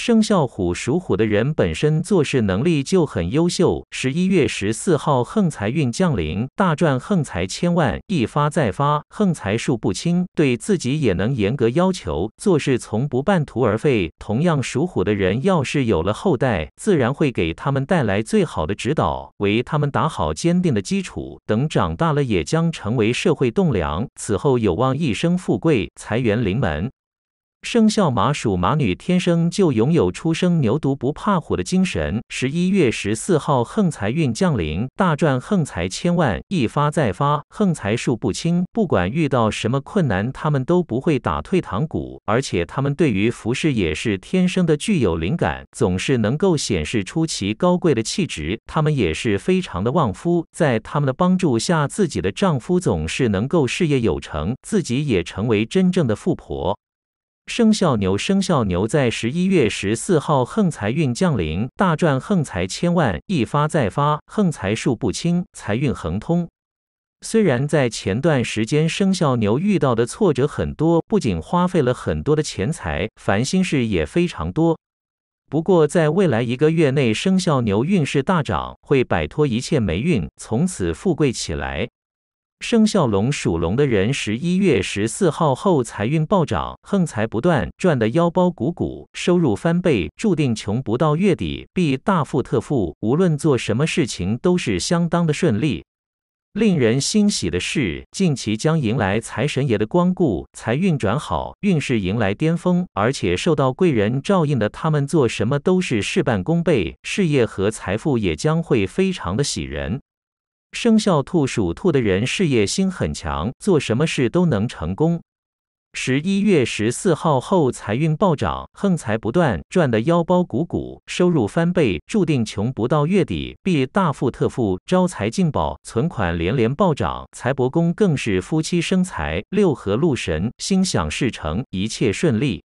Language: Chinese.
生肖虎属虎的人本身做事能力就很优秀。十一月十四号，横财运降临，大赚横财千万，一发再发，横财数不清。对自己也能严格要求，做事从不半途而废。同样属虎的人，要是有了后代，自然会给他们带来最好的指导，为他们打好坚定的基础。等长大了，也将成为社会栋梁。此后有望一生富贵，财源临门。生肖马属马女天生就拥有“初生牛犊不怕虎”的精神。十一月十四号，横财运降临，大赚横财千万，一发再发，横财数不清。不管遇到什么困难，他们都不会打退堂鼓。而且，他们对于服饰也是天生的具有灵感，总是能够显示出其高贵的气质。他们也是非常的旺夫，在他们的帮助下，自己的丈夫总是能够事业有成，自己也成为真正的富婆。生肖牛，生肖牛在十一月十四号横财运降临，大赚横财千万，一发再发，横财数不清，财运亨通。虽然在前段时间，生肖牛遇到的挫折很多，不仅花费了很多的钱财，烦心事也非常多。不过在未来一个月内，生肖牛运势大涨，会摆脱一切霉运，从此富贵起来。生肖龙属龙的人，十一月十四号后财运暴涨，横财不断，赚得腰包鼓鼓，收入翻倍，注定穷不到月底，必大富特富。无论做什么事情都是相当的顺利。令人欣喜的是，近期将迎来财神爷的光顾，财运转好，运势迎来巅峰，而且受到贵人照应的他们做什么都是事半功倍，事业和财富也将会非常的喜人。生肖兔属兔的人事业心很强，做什么事都能成功。十一月十四号后财运暴涨，横财不断，赚的腰包鼓鼓，收入翻倍，注定穷不到月底，必大富特富，招财进宝，存款连连暴涨，财帛宫更是夫妻生财，六合禄神，心想事成，一切顺利。